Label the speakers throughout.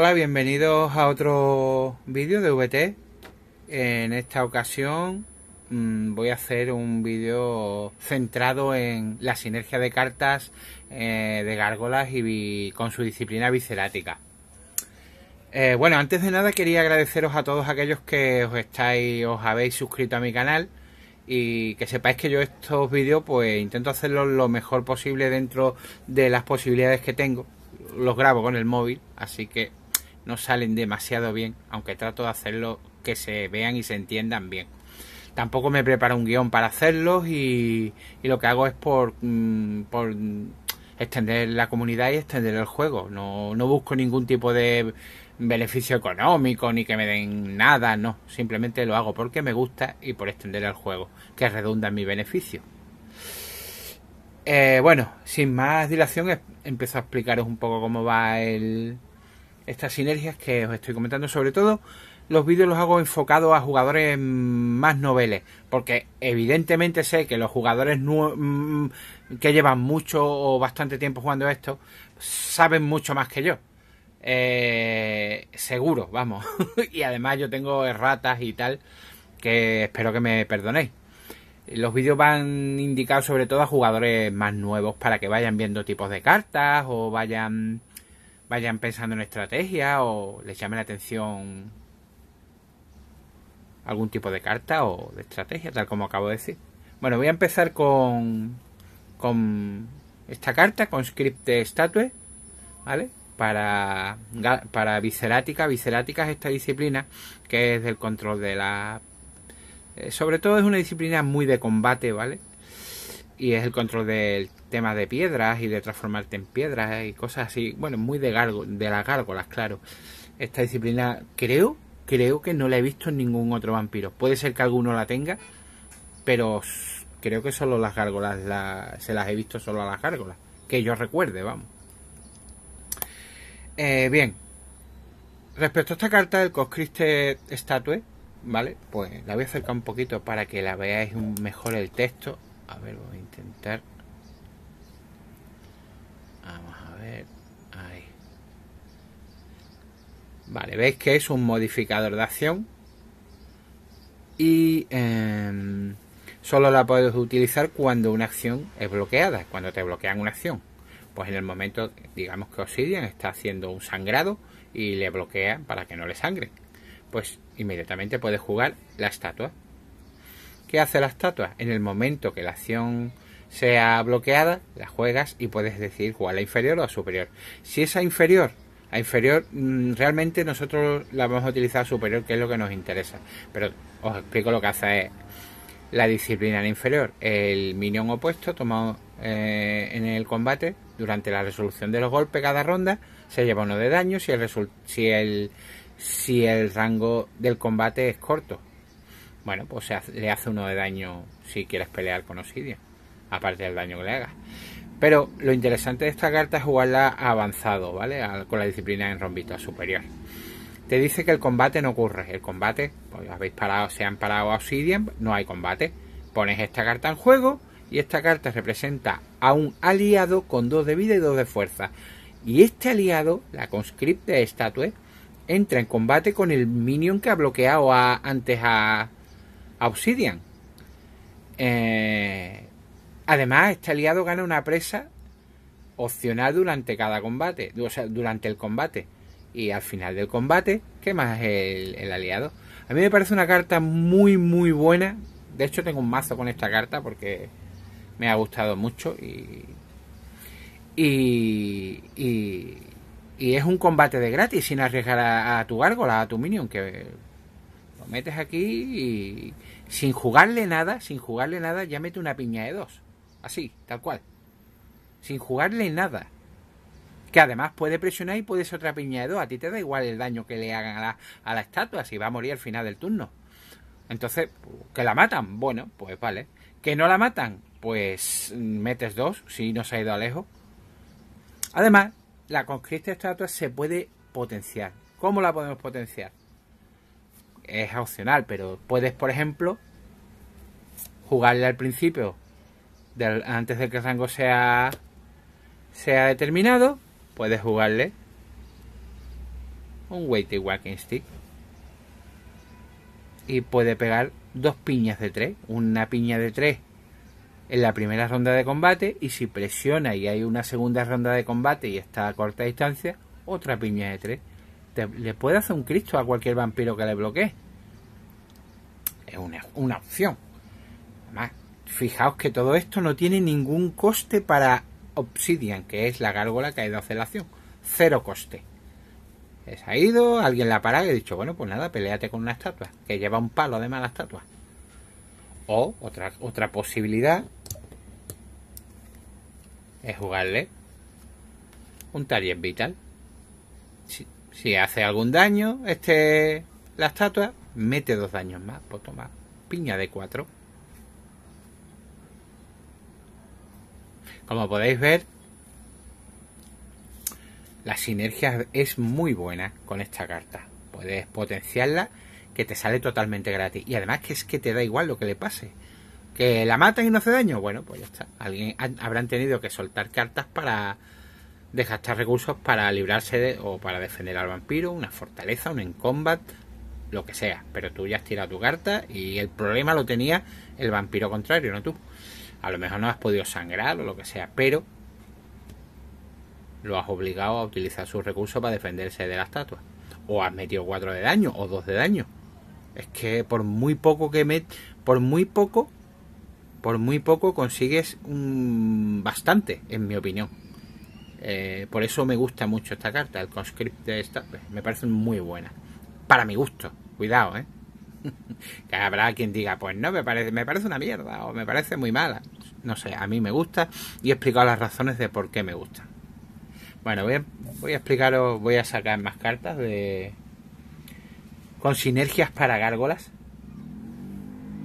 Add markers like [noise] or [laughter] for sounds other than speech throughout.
Speaker 1: Hola, bienvenidos a otro vídeo de VT. En esta ocasión mm, voy a hacer un vídeo centrado en la sinergia de cartas eh, de gárgolas y con su disciplina viscerática. Eh, bueno, antes de nada quería agradeceros a todos aquellos que os estáis, os habéis suscrito a mi canal y que sepáis que yo estos vídeos pues intento hacerlos lo mejor posible dentro de las posibilidades que tengo. Los grabo con el móvil, así que no salen demasiado bien, aunque trato de hacerlo que se vean y se entiendan bien. Tampoco me preparo un guión para hacerlos y, lo que hago es mm, por, extender la comunidad y extender el juego. No, busco ningún tipo de beneficio económico ni que me den nada, no. Simplemente lo hago porque me gusta y por extender el juego, que redunda en mi beneficio. Eh, bueno, sin más dilación, empiezo a explicaros un poco cómo va el, estas sinergias que os estoy comentando. Sobre todo, los vídeos los hago enfocados a jugadores más noveles, porque evidentemente sé que los jugadores mm, que llevan mucho o bastante tiempo jugando esto saben mucho más que yo. Eh, seguro, vamos. [laughs] y además yo tengo erratas y tal, que espero que me perdonéis. Los vídeos van indicados sobre todo a jugadores más nuevos para que vayan viendo tipos de cartas o vayan vayan pensando en estrategia o les llame la atención algún tipo de carta o de estrategia, tal como acabo de decir. Bueno, voy a empezar con, con esta carta, con script de statue, ¿vale? Para, para viscerática, es esta disciplina que es del control de la... Eh, sobre todo es una disciplina muy de combate, ¿vale? y es el control del tema de piedras y de transformarte en piedras y cosas así. Bueno, muy de, gargo, de las gárgolas, claro. Esta disciplina creo, creo que no la he visto en ningún otro vampiro. Puede ser que alguno la tenga, pero creo que solo las gárgolas, se las he visto solo a las gárgolas. Que yo recuerde, vamos. Eh, bien. Respecto a esta carta del Coscriste Statue, ¿vale? Pues la voy a acercar un poquito para que la veáis mejor el texto a ver, voy a intentar. Vamos a ver. Ahí. Vale, veis que es un modificador de acción. Y em, solo la puedes utilizar cuando una acción es bloqueada, cuando te bloquean una acción. Pues en el momento, digamos que Obsidian está haciendo un sangrado y le bloquea para que no le sangre. Pues inmediatamente puedes jugar la estatua. ¿Qué hace la estatua? En el momento que la acción sea bloqueada, la juegas y puedes decir la inferior o superior. Si es inferior, a inferior mm, realmente nosotros la vamos a utilizar superior, que es lo que nos interesa. Pero os explico lo que hace es la disciplina en inferior. El minion opuesto tomado eh, en el combate durante la resolución de los golpes cada ronda se lleva uno de daño si el, si el, si el rango del combate es corto bueno, pues le hace uno de daño si quieres pelear con obsidian. aparte del daño que le hagas. Pero lo interesante de esta carta es jugarla avanzado, ¿vale? con la disciplina en rombito superior. Te dice que el combate no ocurre. El combate, pues habéis parado, se han parado a Obsidian, no hay combate. Pones esta carta en juego y esta carta representa a un aliado con dos de vida y dos de fuerza. Y este aliado, la de Estatue, entra en combate con el minion que ha bloqueado antes a, Obsidian. Eh, además, este aliado gana una presa opcional durante cada combate, o sea, durante el combate. Y al final del combate, ¿qué más el, el aliado? A mí me parece una carta muy, muy buena. De hecho, tengo un mazo con esta carta porque me ha gustado mucho y, y, y, es un combate de gratis sin arriesgar a, tu gárgola, a tu minion, que lo metes aquí y, sin jugarle nada, sin jugarle nada, ya mete una piña de dos. Así, tal cual. Sin jugarle nada. Que además puede presionar y puede ser otra piña de dos. A ti te da igual el daño que le hagan a la, estatua, si va a morir al final del turno. Entonces, ¿que la matan? Bueno, pues vale. ¿Que no la matan? Pues metes dos, si no se ha ido a lejos. Además, la conquista de estatua se puede potenciar. ¿Cómo la podemos potenciar? es opcional, pero puedes, por ejemplo, jugarle al principio, antes de que el rango sea, sea determinado, puedes jugarle un weighty walking stick y puede pegar dos piñas de tres, una piña de tres en la primera ronda de combate y si presiona y hay una segunda ronda de combate y está a corta distancia, otra piña de tres le puede hacer un cristo a cualquier vampiro que le bloquee. Es una, opción. Además, fijaos que todo esto no tiene ningún coste para Obsidian, que es la gárgola que ha ido a Cero coste. Se ha ido, alguien la ha parado y ha dicho, bueno, pues nada, peleate con una estatua, que lleva un palo además la estatua. O otra, otra posibilidad es jugarle un target vital. Si, si hace algún daño este la estatua, mete dos daños más. Pues toma, piña de cuatro. Como podéis ver, la sinergia es muy buena con esta carta. Puedes potenciarla, que te sale totalmente gratis. Y además que es que te da igual lo que le pase. Que la matan y no hace daño. Bueno, pues ya está. Alguien habrán tenido que soltar cartas para de gastar recursos para librarse de, o para defender al vampiro, una fortaleza, un en combat, lo que sea. Pero tú ya has tirado tu carta y el problema lo tenía el vampiro contrario, no tú. A lo mejor no has podido sangrar o lo que sea, pero lo has obligado a utilizar sus recursos para defenderse de la estatua. O has metido 4 de daño o 2 de daño. Es que por muy poco que met por muy poco por muy poco consigues un bastante, en mi opinión. Eh, por eso me gusta mucho esta carta, el conscript de esta, pues, me parece muy buena. Para mi gusto, cuidado, ¿eh? [laughs] que habrá quien diga, pues no, me parece, me parece una mierda o me parece muy mala. No sé, a mí me gusta y he explicado las razones de por qué me gusta. Bueno, voy a, voy a explicaros, voy a sacar más cartas de con sinergias para gárgolas.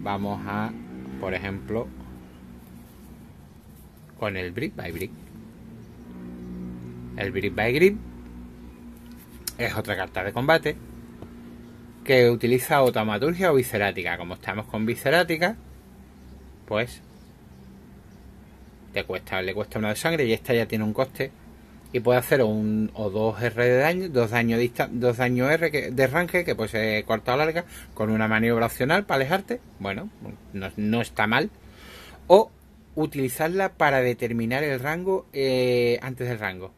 Speaker 1: Vamos a, por ejemplo, con el Brick by Brick. El Grip by Grip es otra carta de combate que utiliza o taumaturgia o viscerática. Como estamos con viscerática, pues te cuesta, le cuesta una de sangre y esta ya tiene un coste y puede hacer un o dos R de daño, dos daños dos daño R de range que pues ser corta o larga con una maniobra opcional para alejarte. Bueno, no, está mal. O utilizarla para determinar el rango eh, antes del rango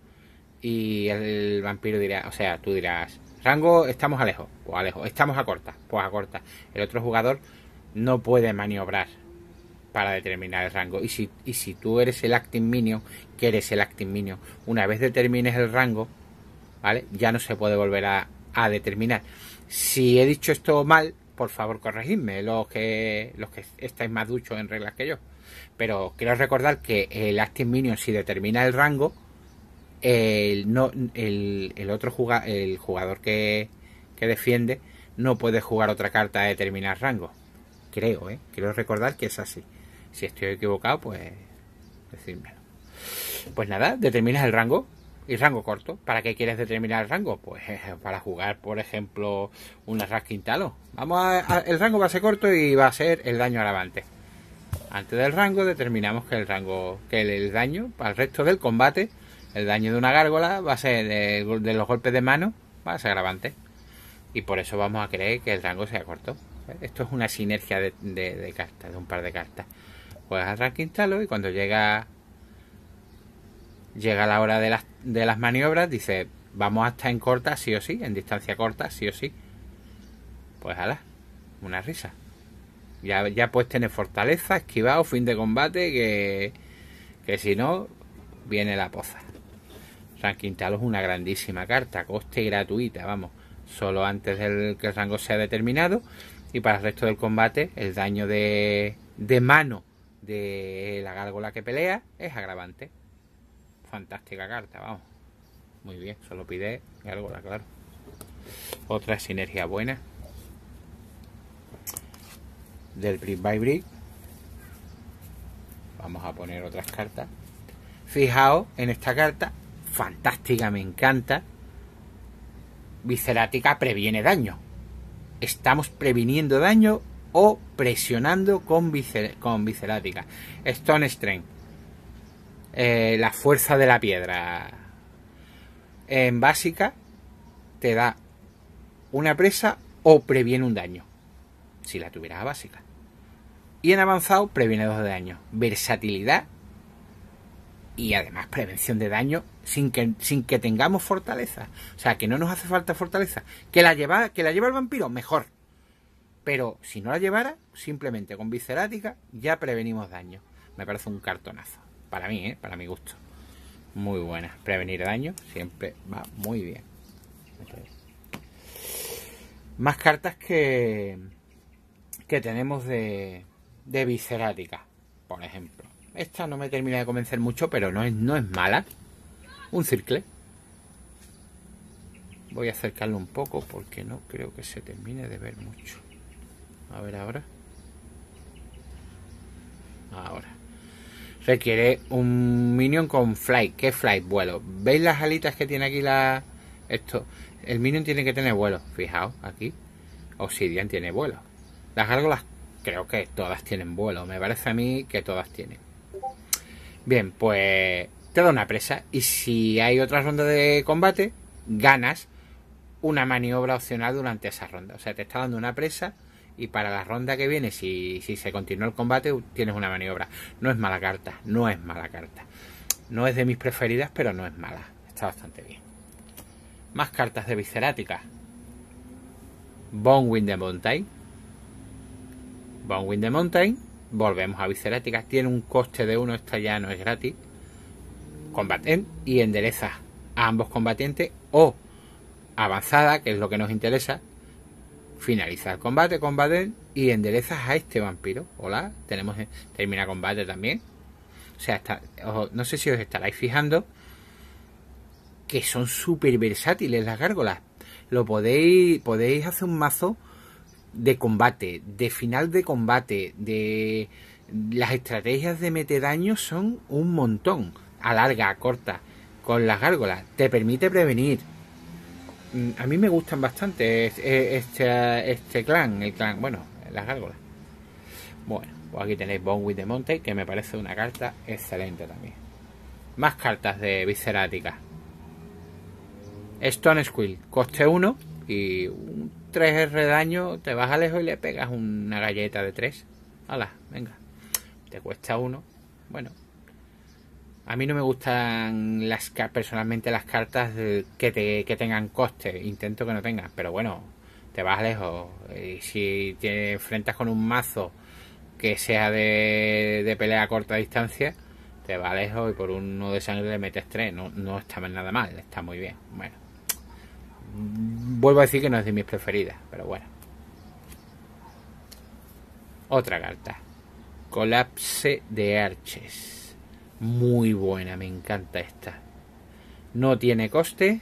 Speaker 1: y el vampiro dirá, o sea, tú dirás, rango estamos a lejos, o lejos, estamos a corta, pues a corta. El otro jugador no puede maniobrar para determinar el rango. Y si, y si tú eres el acting minion, que eres el acting minion, una vez determines el rango, ¿vale? Ya no se puede volver a, a determinar. Si he dicho esto mal, por favor corregidme, los que, los que estáis más duchos en reglas que yo. Pero quiero recordar que el acting minion, si determina el rango, el, otro jugador, el jugador que, defiende no puede jugar otra carta a determinar rango. Creo, Quiero ¿eh? recordar que es así. Si estoy equivocado, pues decídmelo. Pues nada, determinas el rango y rango corto. ¿Para qué quieres determinar el rango? Pues [laughs] para jugar, por ejemplo, una rasquintalo. Vamos a, el rango va a ser corto y va a ser el daño al avante. Antes del rango determinamos que el rango, que el, el daño al resto del combate el daño de una gárgola va a ser eh, de, los golpes de mano, va a ser agravante. Y por eso vamos a creer que el rango sea corto. Esto es una sinergia de, cartas, de un par de cartas. Juegas al instalo y cuando llega llega la hora de las, maniobras, dice, vamos a estar en corta, sí o sí, en distancia corta, sí o sí. Pues ala, una risa. Ya, ya puedes tener fortaleza, esquivado, fin de combate, que si no, viene la poza. Quintal es una grandísima carta, coste gratuita, vamos, solo antes del que el rango sea determinado. Y para el resto del combate, el daño de, de mano de la gárgola que pelea es agravante. Fantástica carta, vamos. Muy bien, solo pide gárgola, claro. Otra sinergia buena. Del Brick by Brick. Vamos a poner otras cartas. Fijaos en esta carta fantástica, me encanta. Viscerática previene daño. Estamos previniendo daño o presionando con, bicelática. con Stone Strength. Eh, la fuerza de la piedra. En básica te da una presa o previene un daño. Si la tuvieras a básica. Y en avanzado previene dos daños. Versatilidad y además prevención de daño sin que, sin que tengamos fortaleza. O sea, que no nos hace falta fortaleza. Que la lleva, que la lleva el vampiro, mejor. Pero si no la llevara, simplemente con viscerática ya prevenimos daño. Me parece un cartonazo. Para mí, ¿eh? para mi gusto. Muy buena. Prevenir daño siempre va muy bien. Más cartas que, que tenemos de, de viscerática, por ejemplo esta no me termina de convencer mucho, pero no es, no es mala. Un circle. Voy a acercarlo un poco porque no creo que se termine de ver mucho. A ver ahora. Ahora. Requiere un minion con Flight ¿Qué Flight? Vuelo. ¿Veis las alitas que tiene aquí la... Esto. El minion tiene que tener vuelo. Fijaos, aquí. Obsidian tiene vuelo. Las gárgolas creo que todas tienen vuelo. Me parece a mí que todas tienen. Bien, pues te da una presa y si hay otra ronda de combate, ganas una maniobra opcional durante esa ronda. O sea, te está dando una presa y para la ronda que viene, si, se continúa el combate, tienes una maniobra. No es mala carta, no es mala carta. No es de mis preferidas, pero no es mala. Está bastante bien. Más cartas de Viscerática. Bonewind de Mountain. Bonewind de Mountain volvemos a Viceráticas, tiene un coste de uno, esta ya no es gratis. Combaten y endereza a ambos combatientes o avanzada, que es lo que nos interesa. Finaliza el combate, combaten y enderezas a este vampiro. Hola, tenemos termina combate también. O sea, está, no sé si os estaréis fijando que son súper versátiles las gárgolas. Lo podéis, podéis hacer un mazo de combate, de final de combate, de las estrategias de meter daño son un montón, a larga, a corta, con las gárgolas, te permite prevenir. Mm, a mí me gustan bastante este, este, clan, el clan, bueno, las gárgolas. Bueno, pues aquí tenéis with de Monte, que me parece una carta excelente también. Más cartas de Viscerática. Stone Squill, coste 1 y 3 R te vas a lejos y le pegas una galleta de 3. Hala, venga. Te cuesta uno. Bueno. A mí no me gustan las personalmente las cartas que, te, que tengan coste. Intento que no tengan. Pero bueno, te vas lejos. Y eh, si te enfrentas con un mazo que sea de, de pelea a corta distancia, te vas lejos y por uno de sangre le metes tres. No, no está nada mal, está muy bien. Bueno. Vuelvo a decir que no es de mis preferidas, pero bueno. Otra carta. Colapse de Arches. Muy buena, me encanta esta. No tiene coste.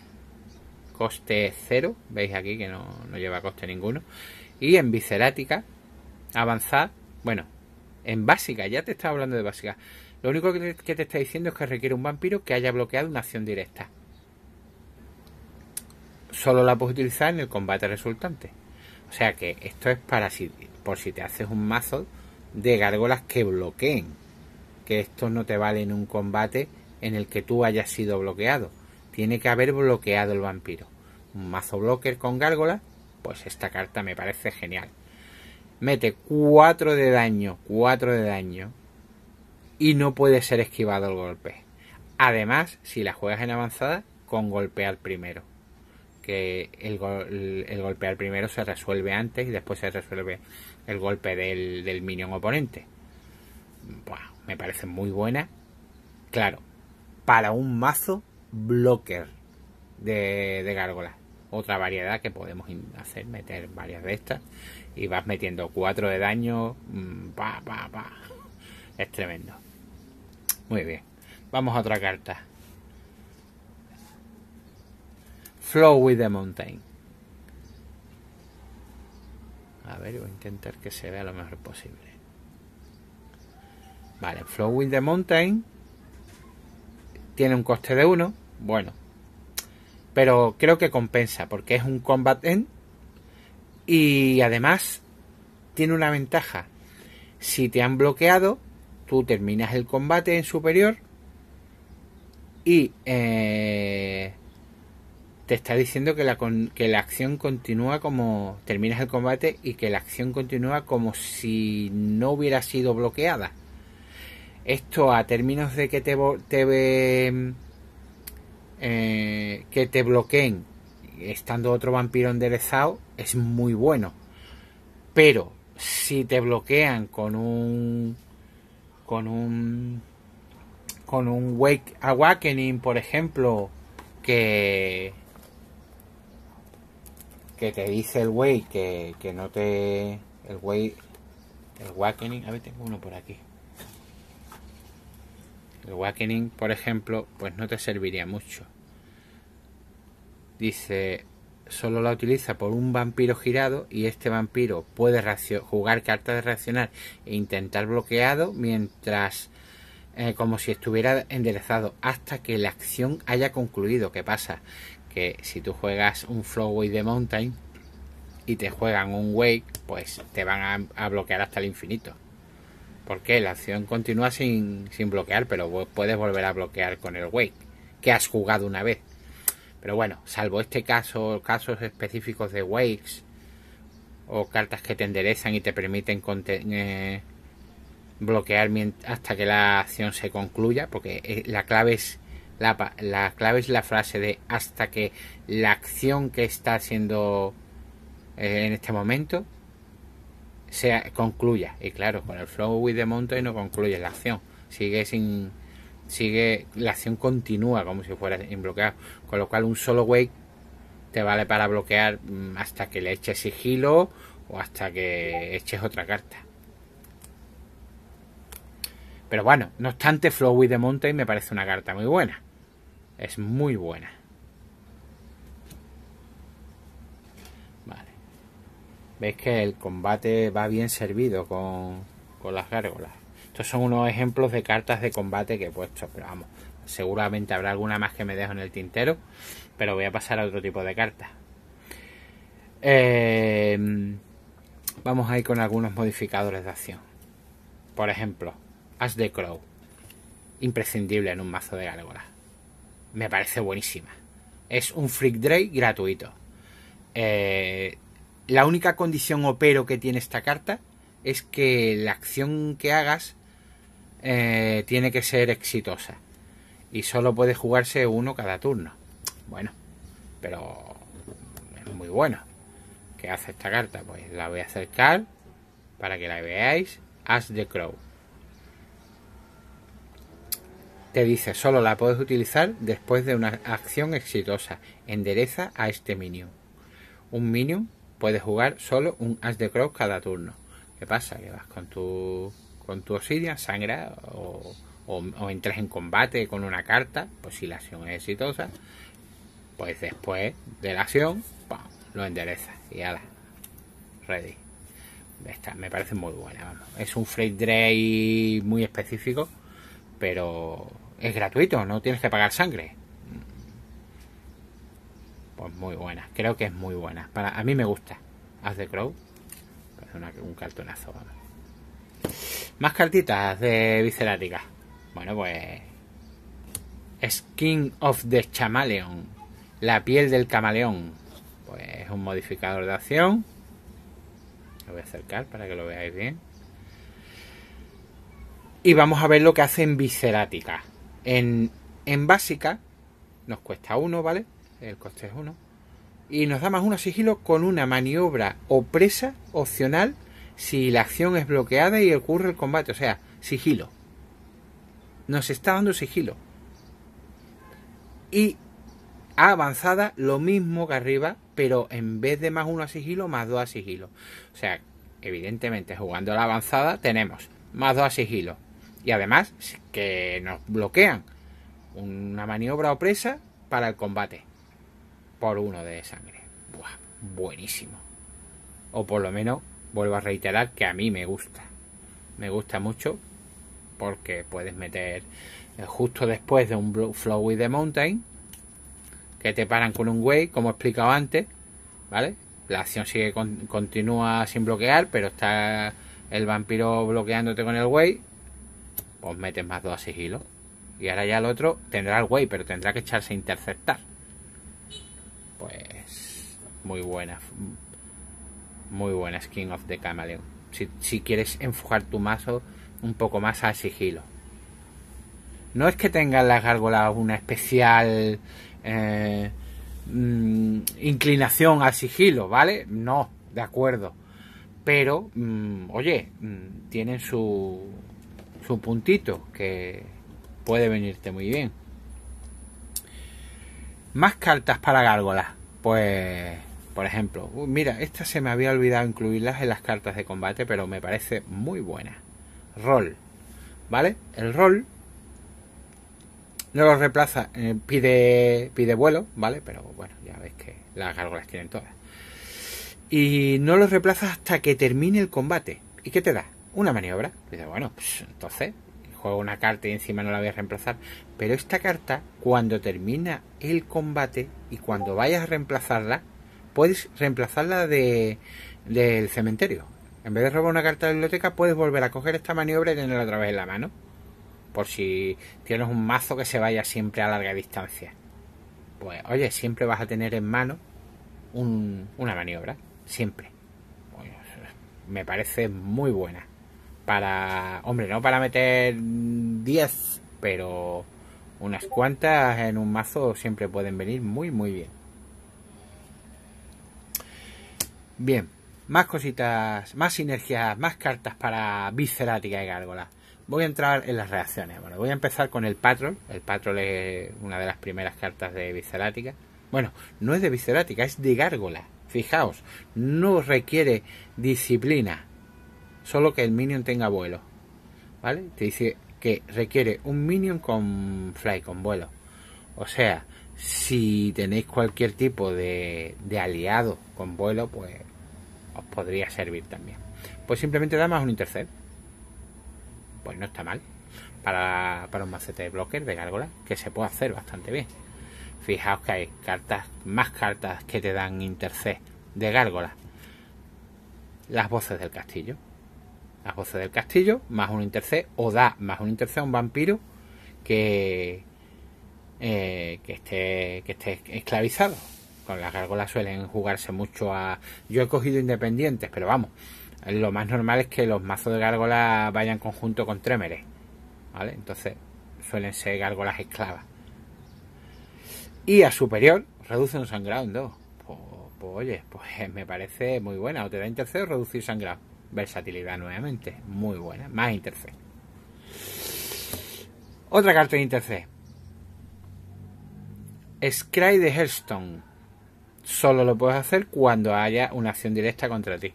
Speaker 1: Coste cero. Veis aquí que no, no lleva coste ninguno. Y en viscerática. Avanzar. Bueno, en básica. Ya te estaba hablando de básica. Lo único que te está diciendo es que requiere un vampiro que haya bloqueado una acción directa solo la puedes utilizar en el combate resultante. O sea que esto es para si, por si te haces un mazo de gárgolas que bloqueen. Que esto no te vale en un combate en el que tú hayas sido bloqueado. Tiene que haber bloqueado el vampiro. Un mazo blocker con gárgolas, pues esta carta me parece genial. Mete 4 de daño, 4 de daño. Y no puede ser esquivado el golpe. Además, si la juegas en avanzada, con golpear primero que el, golpear golpe primero se resuelve antes y después se resuelve el golpe del, minion oponente. me parece muy buena. Claro, para un mazo blocker de, gárgola Otra variedad que podemos hacer, meter varias de estas. Y vas metiendo cuatro de daño. Mm, es tremendo. Muy bien. Vamos a otra carta. Flow with the Mountain. A ver, voy a intentar que se vea lo mejor posible. Vale, Flow with the Mountain tiene un coste de 1, bueno. Pero creo que compensa porque es un combat end y además tiene una ventaja. Si te han bloqueado, tú terminas el combate en superior y eh, te está diciendo que la, que la acción continúa como terminas el combate y que la acción continúa como si no hubiera sido bloqueada. Esto a términos de que te, te mm, eh, que te bloqueen estando otro vampiro enderezado es muy bueno. Pero si te bloquean con un con un con un Wake Awakening, por ejemplo, que que te dice el güey que, que no te. El güey. El Wakening. A ver, tengo uno por aquí. El Wakening, por ejemplo, pues no te serviría mucho. Dice. Solo la utiliza por un vampiro girado y este vampiro puede jugar cartas de reaccionar e intentar bloqueado mientras eh, como si estuviera enderezado hasta que la acción haya concluido. ¿Qué pasa? que si tú juegas un Flowway de Mountain y te juegan un Wake, pues te van a, bloquear hasta el infinito. Porque la acción continúa sin, sin bloquear, pero puedes volver a bloquear con el Wake, que has jugado una vez. Pero bueno, salvo este caso, casos específicos de Wakes o cartas que te enderezan y te permiten eh, bloquear hasta que la acción se concluya, porque eh, la clave es la, la, clave es la frase de hasta que la acción que está haciendo eh, en este momento se concluya. Y claro, con el flow with the mountain no concluye la acción. Sigue sin. Sigue. La acción continúa como si fuera bloqueado. Con lo cual, un solo wake te vale para bloquear mm, hasta que le eches sigilo o hasta que eches otra carta. Pero bueno, no obstante, Flow with the Mountain me parece una carta muy buena. Es muy buena. Vale. Veis que el combate va bien servido con, las gárgolas. Estos son unos ejemplos de cartas de combate que he puesto, pero vamos, seguramente habrá alguna más que me dejo en el tintero, pero voy a pasar a otro tipo de cartas. Eh, vamos a ir con algunos modificadores de acción. Por ejemplo, As the Crow. Imprescindible en un mazo de gárgola... Me parece buenísima. Es un Freak Drake gratuito. Eh, la única condición o pero que tiene esta carta es que la acción que hagas eh, tiene que ser exitosa. Y solo puede jugarse uno cada turno. Bueno, pero es muy bueno. ¿Qué hace esta carta? Pues la voy a acercar para que la veáis. As the Crow. Te dice, solo la puedes utilizar después de una acción exitosa. Endereza a este minion. Un minion puede jugar solo un as de cross cada turno. ¿Qué pasa? Que vas con tu, con tu obsidian, sangra o, o, entras en combate con una carta. Pues si la acción es exitosa, pues después de la acción, lo endereza y ala, ready. Esta me parece muy buena, Es un freight Drake muy específico, pero es gratuito, no tienes que pagar sangre. Pues muy buena, creo que es muy buena. a mí me gusta. Haz de Crow. un cartonazo. Más cartitas de Viscerática. Bueno, pues. Skin of the Chameleon. La piel del camaleón. Pues es un modificador de acción. Lo voy a acercar para que lo veáis bien. Y vamos a ver lo que hace en en, básica nos cuesta 1, ¿vale? El coste es 1. Y nos da más 1 sigilo con una maniobra o presa opcional si la acción es bloqueada y ocurre el combate. O sea, sigilo. Nos está dando sigilo. Y a avanzada, lo mismo que arriba, pero en vez de más uno a sigilo, más dos a sigilo. O sea, evidentemente jugando la avanzada tenemos más 2 a sigilo, y además que nos bloquean una maniobra o presa para el combate por uno de sangre. buenísimo. O por lo menos vuelvo a reiterar que a mí me gusta. Me gusta mucho porque puedes meter eh, justo después de un Flow with the Mountain que te paran con un way como he explicado antes, ¿vale? La acción sigue continúa sin bloquear, pero está el vampiro bloqueándote con el way os metes más dos a sigilo. Y ahora ya el otro tendrá el güey, pero tendrá que echarse a interceptar. Pues muy buena. Muy buena skin of the Camaleon. Si, si quieres enfocar tu mazo un poco más al sigilo. No es que tengan las gárgolas una especial eh, mm, inclinación al sigilo, ¿vale? No, de acuerdo. Pero, mm, oye, mm, tienen su, un puntito que puede venirte muy bien. Más cartas para gárgolas. Pues, por ejemplo, uh, mira, esta se me había olvidado incluirlas en las cartas de combate, pero me parece muy buena. Rol. ¿Vale? El rol no lo reemplaza, eh, pide, pide vuelo, ¿vale? Pero bueno, ya ves que las gárgolas tienen todas. Y no lo reemplaza hasta que termine el combate. ¿Y qué te da? una maniobra. dice, bueno, pues entonces juego una carta y encima no la voy a reemplazar. Pero esta carta, cuando termina el combate y cuando vayas a reemplazarla, puedes reemplazarla de, del cementerio. En vez de robar una carta de biblioteca, puedes volver a coger esta maniobra y tenerla otra vez en la mano. Por si tienes un mazo que se vaya siempre a larga distancia. Pues oye, siempre vas a tener en mano una maniobra. Siempre. Pues, me parece muy buena para, hombre, no para meter 10, pero unas cuantas en un mazo siempre pueden venir muy, muy bien. Bien, más cositas, más sinergias, más cartas para Viscerática y Gárgola. Voy a entrar en las reacciones. Bueno, voy a empezar con el Patrol. El Patrol es una de las primeras cartas de Viscerática. Bueno, no es de Viscerática, es de Gárgola. Fijaos, no requiere disciplina solo que el minion tenga vuelo. ¿Vale? Te dice que requiere un minion con fly, con vuelo. O sea, si tenéis cualquier tipo de, de aliado con vuelo, pues os podría servir también. Pues simplemente da más un intercept. Pues no está mal. Para, un macete de blocker de gárgola, que se puede hacer bastante bien. Fijaos que hay cartas, más cartas que te dan intercept de gárgola. Las voces del castillo, a voces del Castillo, más un intercé, o da más un intercé a un vampiro que, eh, que, esté, que esté esclavizado. Con las gárgolas suelen jugarse mucho a... Yo he cogido independientes, pero vamos, lo más normal es que los mazos de gárgolas vayan conjunto con trémeres, ¿vale? Entonces suelen ser gárgolas esclavas. Y a superior, reduce un sangrado en dos. Pues, pues oye, pues eh, me parece muy buena. O te da interceo o reducir sangrado versatilidad nuevamente, muy buena, más interfaz. Otra carta de interfaz. Scry de Hearthstone. Solo lo puedes hacer cuando haya una acción directa contra ti.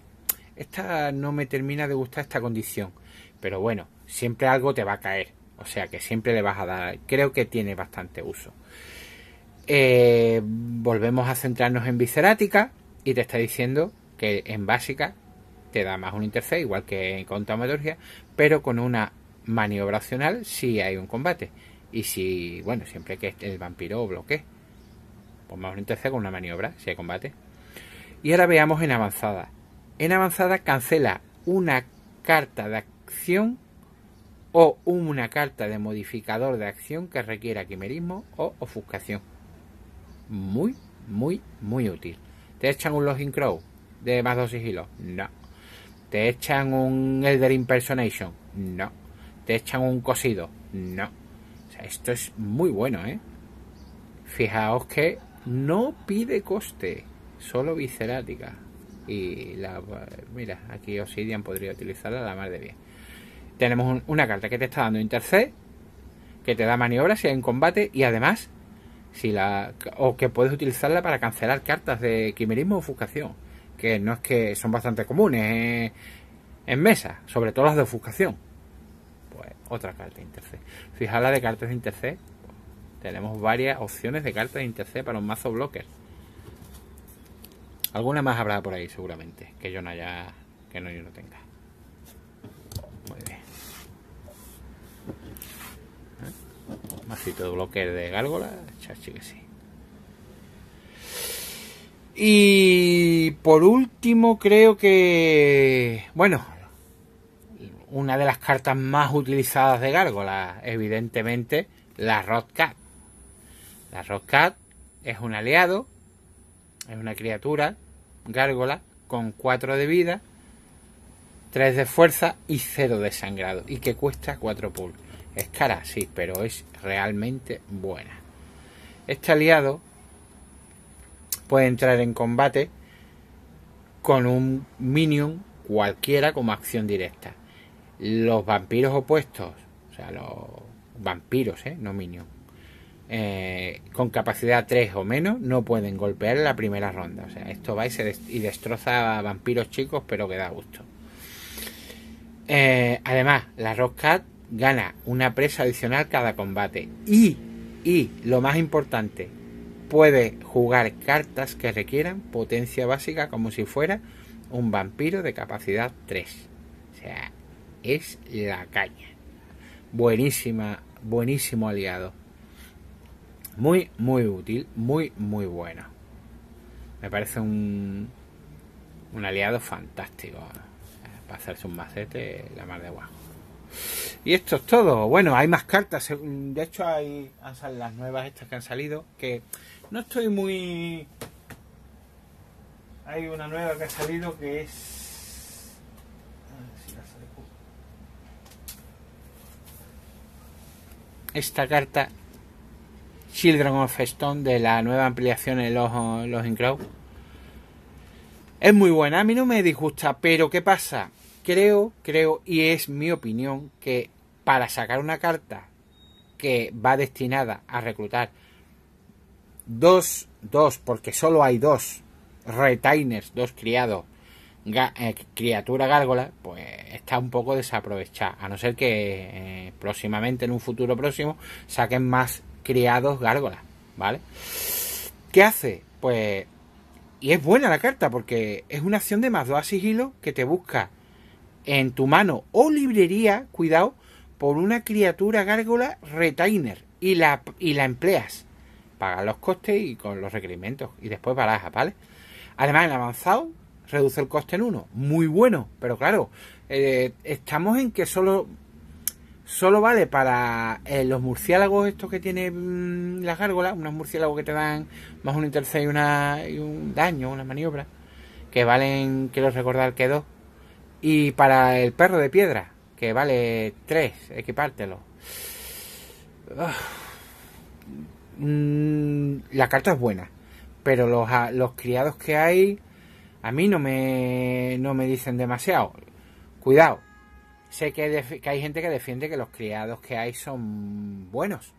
Speaker 1: Esta no me termina de gustar esta condición, pero bueno, siempre algo te va a caer. O sea que siempre le vas a dar. Creo que tiene bastante uso. Eh, volvemos a centrarnos en Vicerática y te está diciendo que en básica te da más un interface, igual que en taumaturgia, pero con una maniobra opcional si hay un combate. Y si, bueno, siempre que el vampiro bloquee. Pues más un interface con una maniobra si hay combate. Y ahora veamos en avanzada. En avanzada cancela una carta de acción o una carta de modificador de acción que requiera quimerismo o ofuscación. Muy, muy, muy útil. ¿Te echan un Login Crow de más dos sigilos? No. ¿Te echan un Elder Impersonation? No. ¿Te echan un cosido? No. O sea, esto es muy bueno, ¿eh? Fijaos que no pide coste, solo viscerática. Y la. Mira, aquí Obsidian podría utilizarla la más de bien. Tenemos una carta que te está dando Intercept, que te da maniobras si hay en combate y además. Si la, o que puedes utilizarla para cancelar cartas de quimerismo o ofuscación que no es que son bastante comunes eh, en mesa, sobre todo las de ofuscación. Pues otra carta de Interc. Fijaos la de cartas de InterC. Tenemos varias opciones de cartas de Interc para un mazo blocker. Alguna más habrá por ahí seguramente, que yo no haya, que no yo no tenga. Muy bien. ¿Eh? de blocker de gárgola, chachi que sí. Y por último, creo que, bueno, una de las cartas más utilizadas de Gárgola, evidentemente, la Rodcat. La Rodcat es un aliado, es una criatura, Gárgola, con 4 de vida, 3 de fuerza y 0 de sangrado, y que cuesta 4 pulls. Es cara, sí, pero es realmente buena. Este aliado puede entrar en combate con un minion cualquiera como acción directa. Los vampiros opuestos, o sea, los vampiros, ¿eh? no minion, eh, con capacidad 3 o menos no pueden golpear en la primera ronda. O sea, esto va y, se y destroza a vampiros chicos, pero que da gusto. Eh, además, la Cat gana una presa adicional cada combate. Y, y lo más importante, Puede jugar cartas que requieran potencia básica como si fuera un vampiro de capacidad 3. O sea, es la caña. Buenísima, buenísimo aliado. Muy, muy útil, muy, muy bueno. Me parece un, un aliado fantástico. Para hacerse un macete, la mar de guajo. Y esto es todo. Bueno, hay más cartas. De hecho, hay, las nuevas estas que han salido. Que no estoy muy... Hay una nueva que ha salido que es... Si la Esta carta Children of Stone de la nueva ampliación en los, los Es muy buena, a mí no me disgusta, pero ¿qué pasa? Creo, creo, y es mi opinión, que para sacar una carta que va destinada a reclutar dos, dos, porque solo hay dos retainers, dos criados, eh, criatura gárgola, pues está un poco desaprovechada. A no ser que eh, próximamente, en un futuro próximo, saquen más criados gárgola ¿vale? ¿Qué hace? Pues. Y es buena la carta porque es una acción de más dos a sigilo que te busca en tu mano o librería, cuidado, por una criatura gárgola retainer y la, y la empleas pagar los costes y con los requerimientos y después baraja, ¿vale? Además, el avanzado reduce el coste en uno, muy bueno, pero claro, eh, estamos en que solo solo vale para eh, los murciélagos estos que tienen mm, las gárgolas, unos murciélagos que te dan más un intercés y, una, un daño, una maniobra, que valen, quiero recordar que dos, y para el perro de piedra, que vale tres, equipártelo. Uf Mm, la carta es buena, pero ah, los, criados que hay a mí no me, no me dicen demasiado. Cuidado, sé que, hay gente que defiende que los criados que hay son buenos,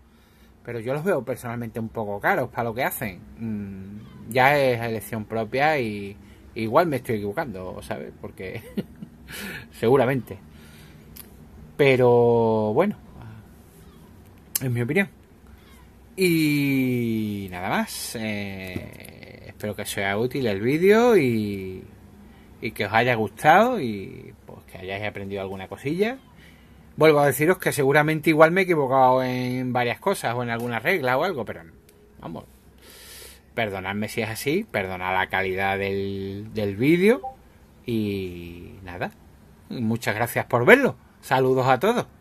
Speaker 1: pero yo los veo personalmente un poco caros para lo que hacen. Mm, ya es elección propia y igual me estoy equivocando, ¿sabes? Porque [laughs] seguramente. Pero bueno, Es mi opinión. Y nada más. Eh, espero que sea útil el vídeo y, que os haya gustado y pues, que hayáis aprendido alguna cosilla. Vuelvo a deciros que seguramente igual me he equivocado en varias cosas o en alguna regla o algo, pero vamos. Perdonadme si es así, perdonad la calidad del vídeo y nada. Muchas gracias por verlo. Saludos a todos.